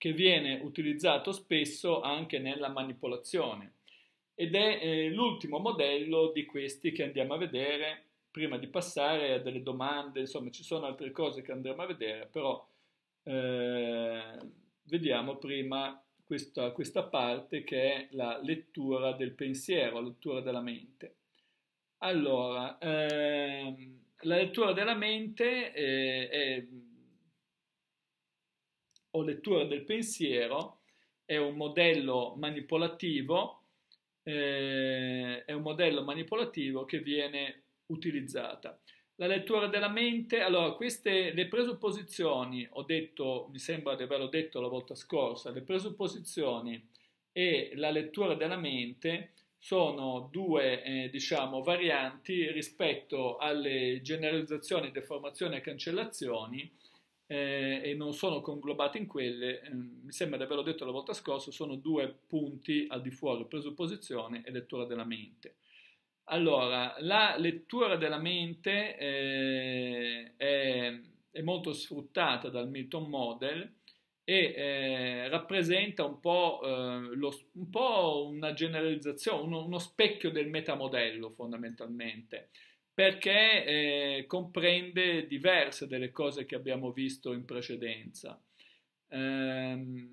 che viene utilizzato spesso anche nella manipolazione ed è eh, l'ultimo modello di questi che andiamo a vedere prima di passare a delle domande, insomma ci sono altre cose che andremo a vedere, però eh, vediamo prima questa, questa, parte che è la lettura del pensiero, la lettura della mente. Allora, ehm, la lettura della mente eh, è o lettura del pensiero è un modello manipolativo, eh, è un modello manipolativo che viene utilizzata. La lettura della mente, allora queste le presupposizioni, ho detto, mi sembra di averlo detto la volta scorsa, le presupposizioni e la lettura della mente sono due eh, diciamo, varianti rispetto alle generalizzazioni, deformazioni e cancellazioni eh, e non sono conglobate in quelle, eh, mi sembra di averlo detto la volta scorsa, sono due punti al di fuori, presupposizione e lettura della mente. Allora, la lettura della mente eh, è, è, molto sfruttata dal Milton Model e eh, rappresenta un po', eh, lo, un po', una generalizzazione, uno, uno specchio del metamodello fondamentalmente perché eh, comprende diverse delle cose che abbiamo visto in precedenza. Ehm,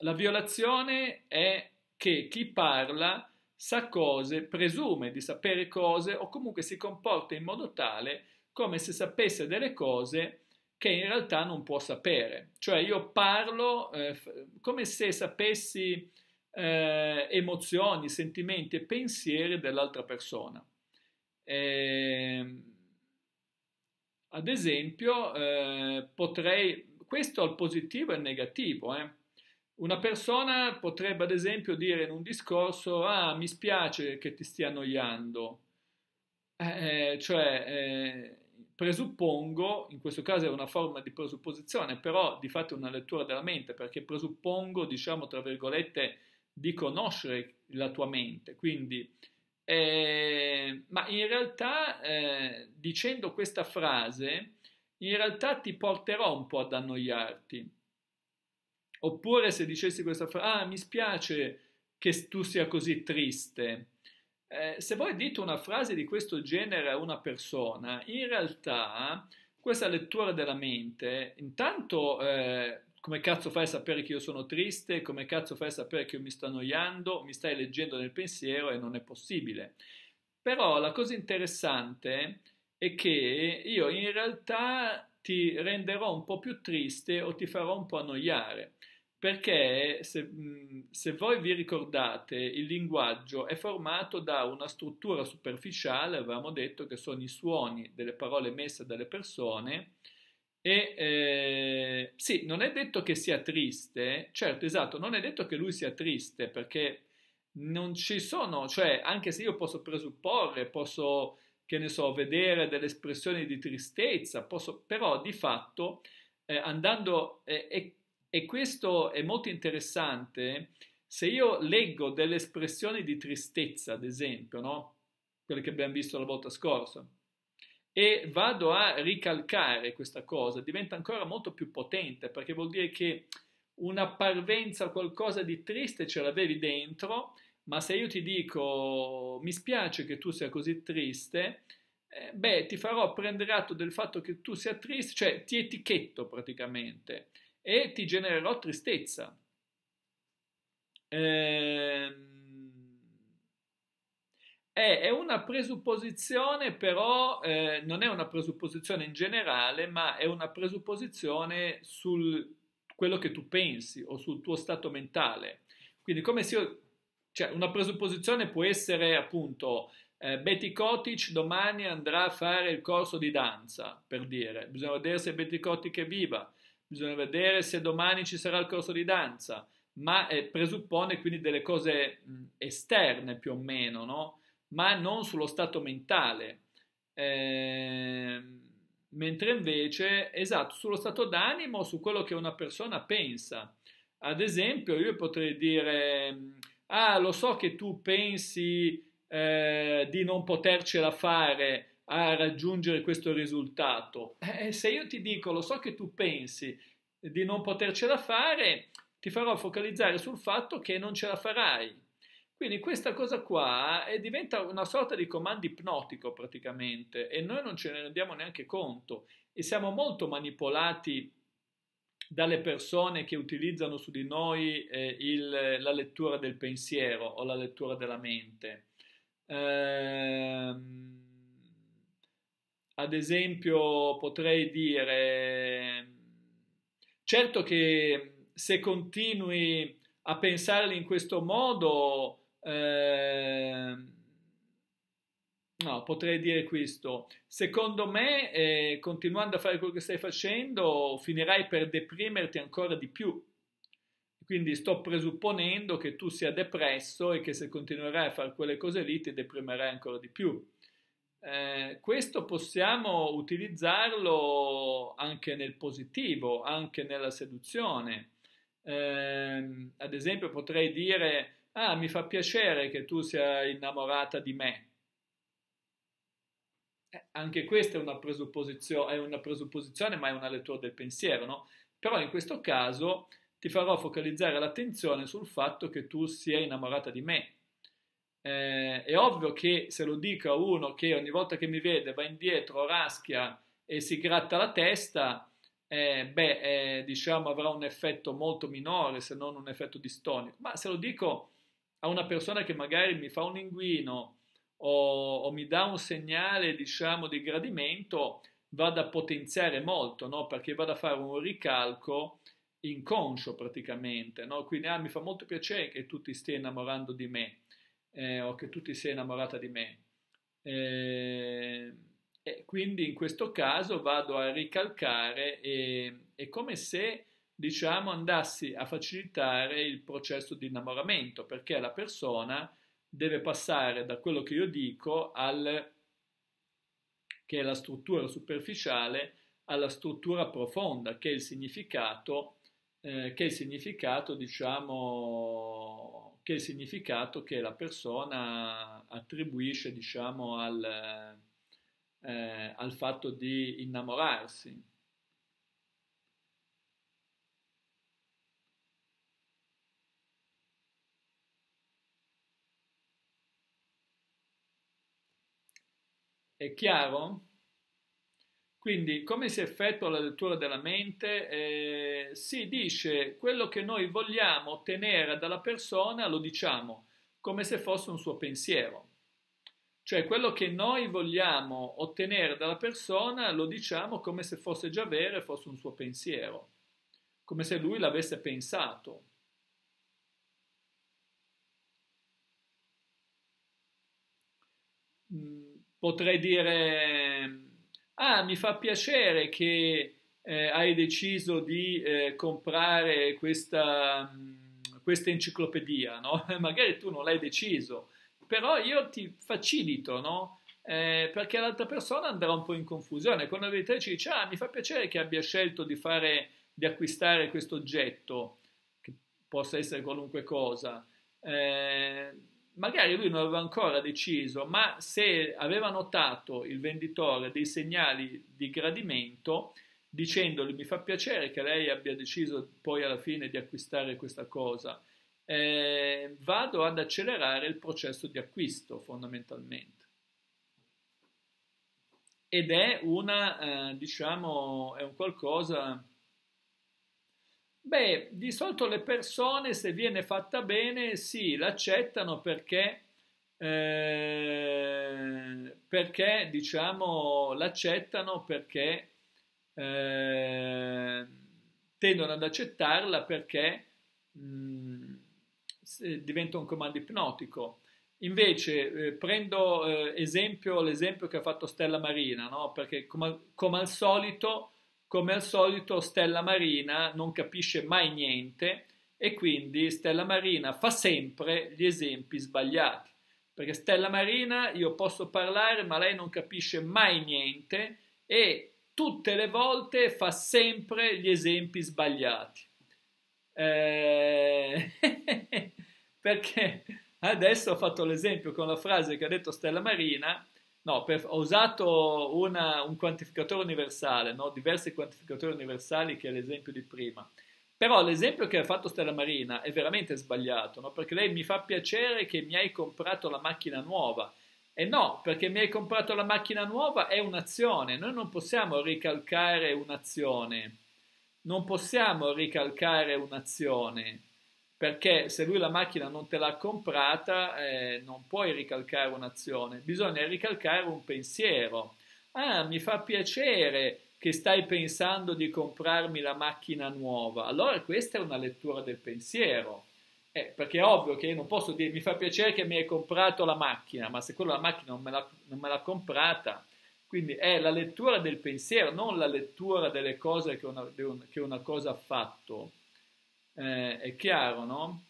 la violazione è che chi parla sa cose, presume di sapere cose o comunque si comporta in modo tale come se sapesse delle cose che in realtà non può sapere. Cioè io parlo eh, come se sapessi eh, emozioni, sentimenti e pensieri dell'altra persona. Eh, ad esempio, eh, potrei, questo al positivo e al negativo, eh. Una persona potrebbe ad esempio dire in un discorso, ah, mi spiace che ti stia annoiando, eh, cioè eh, presuppongo, in questo caso è una forma di presupposizione, però di fatto è una lettura della mente, perché presuppongo, diciamo, tra virgolette, di conoscere la tua mente, quindi eh, ma in realtà, eh, dicendo questa frase, in realtà ti porterò un po' ad annoiarti. Oppure se dicessi questa frase, ah, mi spiace che tu sia così triste. Eh, se voi dite una frase di questo genere a una persona, in realtà questa lettura della mente intanto eh, come cazzo fai a sapere che io sono triste, come cazzo fai a sapere che io mi sto annoiando, mi stai leggendo nel pensiero e non è possibile. Però la cosa interessante è che io in realtà ti renderò un po' più triste o ti farò un po' annoiare. Perché se, mm, se voi vi ricordate, il linguaggio è formato da una struttura superficiale, avevamo detto che sono i suoni delle parole messe dalle persone, e eh, sì, non è detto che sia triste, certo, esatto, non è detto che lui sia triste perché non ci sono, cioè anche se io posso presupporre, posso, che ne so, vedere delle espressioni di tristezza, posso, però di fatto eh, andando, eh, e questo è molto interessante, se io leggo delle espressioni di tristezza, ad esempio, no? quelle che abbiamo visto la volta scorsa, e vado a ricalcare questa cosa, diventa ancora molto più potente perché vuol dire che una parvenza, qualcosa di triste ce l'avevi dentro, ma se io ti dico mi spiace che tu sia così triste, eh, beh, ti farò prendere atto del fatto che tu sia triste, cioè ti etichetto praticamente e ti genererò tristezza. Ehm è, una presupposizione, però eh, non è una presupposizione in generale, ma è una presupposizione su quello che tu pensi o sul tuo stato mentale. Quindi come se io, cioè una presupposizione può essere appunto eh, Betty Kotic domani andrà a fare il corso di danza, per dire, bisogna vedere se Betty Kotic è viva, bisogna vedere se domani ci sarà il corso di danza, ma eh, presuppone quindi delle cose mh, esterne più o meno, no? ma non sullo stato mentale. Eh, mentre invece, esatto, sullo stato d'animo, su quello che una persona pensa. Ad esempio, io potrei dire, ah, lo so che tu pensi eh, di non potercela fare a raggiungere questo risultato. Eh, eh se io ti dico, lo so che tu pensi di non potercela fare, ti farò focalizzare sul fatto che non ce la farai. Quindi questa cosa qua è, eh, diventa una sorta di comando ipnotico praticamente e noi non ce ne rendiamo neanche conto e siamo molto manipolati dalle persone che utilizzano su di noi eh, il, la lettura del pensiero o la lettura della mente. Ehm, ad esempio potrei dire, certo che se continui a pensarli in questo modo eh, no, potrei dire questo. Secondo me, eh, continuando a fare quello che stai facendo, finirai per deprimerti ancora di più. Quindi sto presupponendo che tu sia depresso e che se continuerai a fare quelle cose lì ti deprimerai ancora di più. Eh, questo possiamo utilizzarlo anche nel positivo, anche nella seduzione. Eh, ad esempio potrei dire ah, mi fa piacere che tu sia innamorata di me. Eh, anche questa è una, presupposizio- è una presupposizione, ma è una lettura del pensiero, no? Però in questo caso ti farò focalizzare l'attenzione sul fatto che tu sia innamorata di me. Eh, è ovvio che se lo dico a uno che ogni volta che mi vede va indietro, raschia e si gratta la testa, eh, beh, eh, diciamo avrà un effetto molto minore se non un effetto distonico. Ma se lo dico a una persona che magari mi fa un inguino o, o mi dà un segnale, diciamo, di gradimento, vado a potenziare molto, no? Perché vado a fare un ricalco inconscio praticamente, no? Quindi ah, mi fa molto piacere che tu ti stia innamorando di me eh, o che tu ti sia innamorata di me. Eh, e quindi in questo caso vado a ricalcare e è come se diciamo, andassi a facilitare il processo di innamoramento, perché la persona deve passare da quello che io dico al che è la struttura superficiale alla struttura profonda, che è il significato, eh, che è il significato, diciamo, che è il significato che la persona attribuisce, diciamo, al, eh, al fatto di innamorarsi. È chiaro? Quindi come si effettua la lettura della mente? Eh, si dice quello che noi vogliamo ottenere dalla persona, lo diciamo, come se fosse un suo pensiero. Cioè quello che noi vogliamo ottenere dalla persona lo diciamo come se fosse già vero e fosse un suo pensiero, come se lui l'avesse pensato. potrei dire, ah, mi fa piacere che eh, hai deciso di eh, comprare questa, mh, mm, questa enciclopedia, no? magari tu non l'hai deciso, però io ti facilito, no? eh, perché l'altra persona andrà un po' in confusione. Quando la verità ci dice, ah, mi fa piacere che abbia scelto di, fare, di acquistare questo oggetto, che possa essere qualunque cosa, eh, magari lui non aveva ancora deciso, ma se aveva notato il venditore dei segnali di gradimento, dicendogli mi fa piacere che lei abbia deciso poi alla fine di acquistare questa cosa, eh, vado ad accelerare il processo di acquisto fondamentalmente. Ed è una, eh, diciamo, è un qualcosa Beh, di solito le persone, se viene fatta bene, sì, l'accettano perché, eh, perché diciamo, l'accettano perché eh, tendono ad accettarla perché mh, mm, diventa un comando ipnotico. Invece eh, prendo eh, esempio, l'esempio che ha fatto Stella Marina, no? perché come, come al solito come al solito Stella Marina non capisce mai niente e quindi Stella Marina fa sempre gli esempi sbagliati. Perché Stella Marina io posso parlare ma lei non capisce mai niente e tutte le volte fa sempre gli esempi sbagliati. Eh, perché adesso ho fatto l'esempio con la frase che ha detto Stella Marina No, per, ho usato una, un quantificatore universale, no? diversi quantificatori universali che è l'esempio di prima. Però l'esempio che ha fatto Stella Marina è veramente sbagliato, no? perché lei mi fa piacere che mi hai comprato la macchina nuova. E no, perché mi hai comprato la macchina nuova è un'azione, noi non possiamo ricalcare un'azione. Non possiamo ricalcare un'azione perché se lui la macchina non te l'ha comprata eh, non puoi ricalcare un'azione, bisogna ricalcare un pensiero. Ah, mi fa piacere che stai pensando di comprarmi la macchina nuova. Allora questa è una lettura del pensiero. Eh, perché è ovvio che io non posso dire mi fa piacere che mi hai comprato la macchina, ma se quella la macchina non me l'ha, non me l'ha comprata, quindi è la lettura del pensiero, non la lettura delle cose che una, che una cosa ha fatto. Eh, è chiaro, no?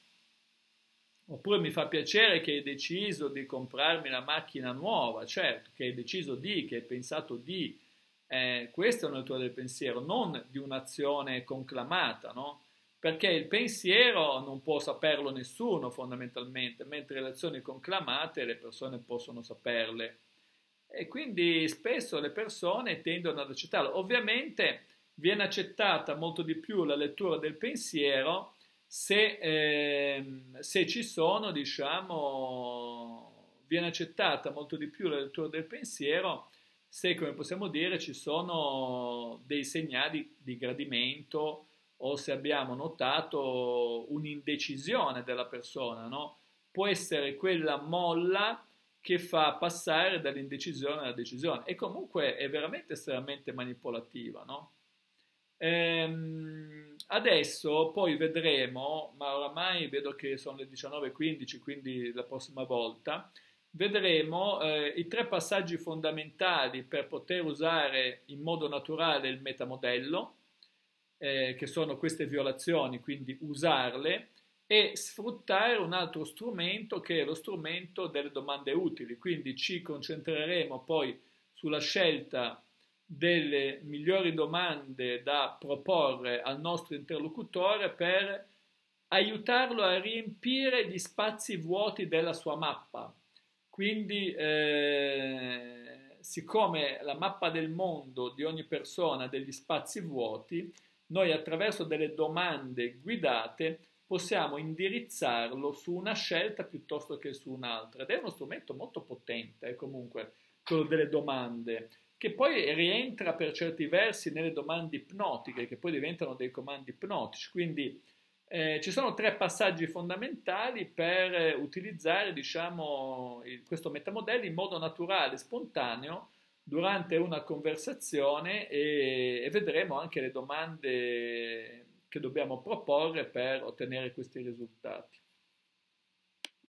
Oppure mi fa piacere che hai deciso di comprarmi la macchina nuova, certo, che hai deciso di, che hai pensato di. Eh, questo è una tua del pensiero, non di un'azione conclamata, no? Perché il pensiero non può saperlo nessuno fondamentalmente, mentre le azioni conclamate le persone possono saperle. E quindi spesso le persone tendono ad accettarlo. Ovviamente viene accettata molto di più la lettura del pensiero se, ehm, se ci sono, diciamo, viene accettata molto di più la lettura del pensiero se, come possiamo dire, ci sono dei segnali di gradimento o se abbiamo notato un'indecisione della persona, no? Può essere quella molla che fa passare dall'indecisione alla decisione e comunque è veramente estremamente manipolativa, no? Ehm, adesso poi vedremo, ma oramai vedo che sono le 19.15, quindi la prossima volta, vedremo eh, i tre passaggi fondamentali per poter usare in modo naturale il metamodello, eh, che sono queste violazioni, quindi usarle, e sfruttare un altro strumento che è lo strumento delle domande utili. Quindi ci concentreremo poi sulla scelta delle migliori domande da proporre al nostro interlocutore per aiutarlo a riempire gli spazi vuoti della sua mappa. Quindi, eh, siccome la mappa del mondo di ogni persona ha degli spazi vuoti, noi attraverso delle domande guidate possiamo indirizzarlo su una scelta piuttosto che su un'altra. Ed è uno strumento molto potente, eh, comunque, quello delle domande che poi rientra per certi versi nelle domande ipnotiche, che poi diventano dei comandi ipnotici. Quindi eh, ci sono tre passaggi fondamentali per utilizzare diciamo, il, questo metamodello in modo naturale, spontaneo, durante una conversazione e, e vedremo anche le domande che dobbiamo proporre per ottenere questi risultati.